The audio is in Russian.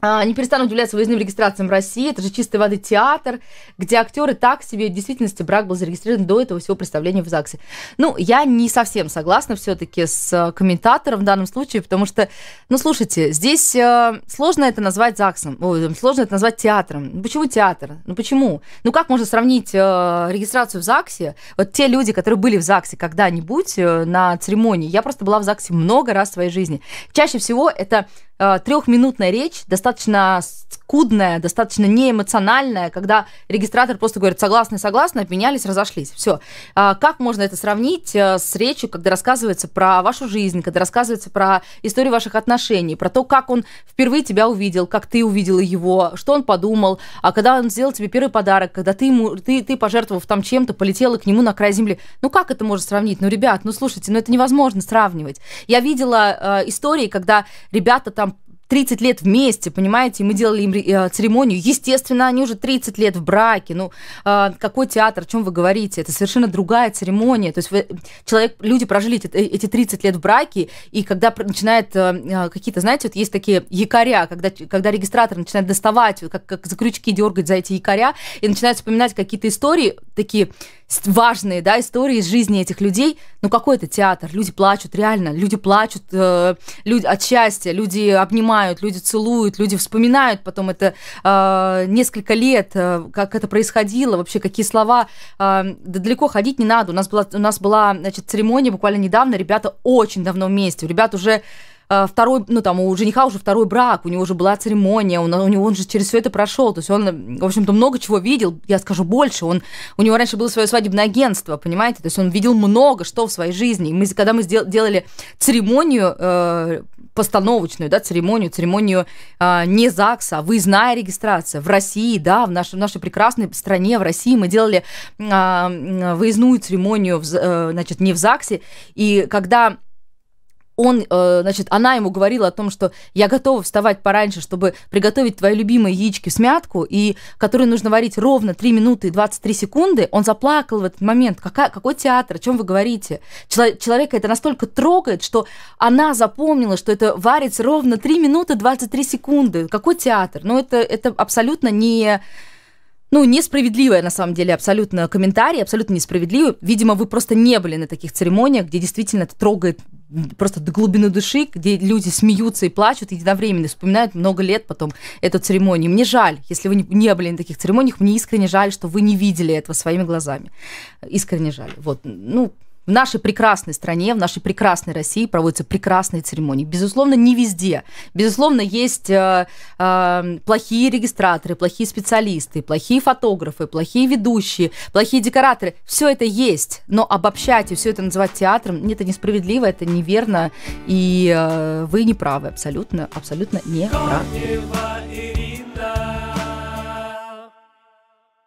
А, не перестану удивляться выездным регистрациям в России. Это же чистой воды театр, где актеры так себе. В действительности брак был зарегистрирован до этого всего представления в ЗАГСе. Ну, я не совсем согласна все-таки с э, комментатором в данном случае, потому что, ну, слушайте, здесь э, сложно это назвать ЗАГСом, о, сложно это назвать театром. Ну, почему театр? Ну, почему? Ну, как можно сравнить э, регистрацию в ЗАГСе? Вот те люди, которые были в ЗАГСе когда-нибудь э, на церемонии, я просто была в ЗАГСе много раз в своей жизни. Чаще всего это Э, трехминутная речь, достаточно скудная, достаточно неэмоциональная, когда регистратор просто говорит «согласны, согласны», обменялись, разошлись. Все. А как можно это сравнить э, с речью, когда рассказывается про вашу жизнь, когда рассказывается про историю ваших отношений, про то, как он впервые тебя увидел, как ты увидела его, что он подумал, а когда он сделал тебе первый подарок, когда ты, ему, ты, ты пожертвовав там чем-то, полетела к нему на край земли. Ну как это можно сравнить? Ну, ребят, ну слушайте, ну это невозможно сравнивать. Я видела э, истории, когда ребята там 30 лет вместе, понимаете, и мы делали им э, церемонию. Естественно, они уже 30 лет в браке. Ну, а, какой театр, о чем вы говорите? Это совершенно другая церемония. То есть вы, человек, люди прожили эти, э, эти 30 лет в браке, и когда начинает э, какие-то, знаете, вот есть такие якоря, когда, когда регистратор начинает доставать, как, как за крючки дергать за эти якоря, и начинает вспоминать какие-то истории такие важные, да, истории из жизни этих людей. Ну какой это театр? Люди плачут, реально, люди плачут э, люди, от счастья, люди обнимают, люди целуют, люди вспоминают потом это э, несколько лет, э, как это происходило, вообще какие слова. Э, да далеко ходить не надо. У нас была, у нас была значит, церемония буквально недавно, ребята очень давно вместе, ребят уже Э, второй, ну там у жениха уже второй брак, у него уже была церемония, он, у него он же через все это прошел, то есть он, в общем-то, много чего видел, я скажу больше, он, у него раньше было свое свадебное агентство, понимаете, то есть он видел много что в своей жизни, и мы, когда мы сдел- делали церемонию э, постановочную, да, церемонию, церемонию э, не ЗАГСа, а выездная регистрация в России, да, в нашей, в нашей прекрасной стране, в России мы делали э, выездную церемонию, в, э, значит, не в ЗАГСе, и когда он, э, значит, она ему говорила о том, что я готова вставать пораньше, чтобы приготовить твои любимые яички в смятку, и которые нужно варить ровно 3 минуты и 23 секунды, он заплакал в этот момент. Какая, какой театр? О чем вы говорите? человека это настолько трогает, что она запомнила, что это варится ровно 3 минуты 23 секунды. Какой театр? Ну, это, это абсолютно не... Ну, несправедливая, на самом деле, абсолютно комментарий, абсолютно несправедливый. Видимо, вы просто не были на таких церемониях, где действительно это трогает просто до глубины души, где люди смеются и плачут и одновременно вспоминают много лет потом эту церемонию. Мне жаль, если вы не, не были на таких церемониях, мне искренне жаль, что вы не видели этого своими глазами. Искренне жаль. Вот, ну, в нашей прекрасной стране, в нашей прекрасной России проводятся прекрасные церемонии. Безусловно, не везде. Безусловно, есть э, э, плохие регистраторы, плохие специалисты, плохие фотографы, плохие ведущие, плохие декораторы. Все это есть, но обобщать и все это называть театром, нет, это несправедливо, это неверно, и э, вы не правы абсолютно, абсолютно не правы.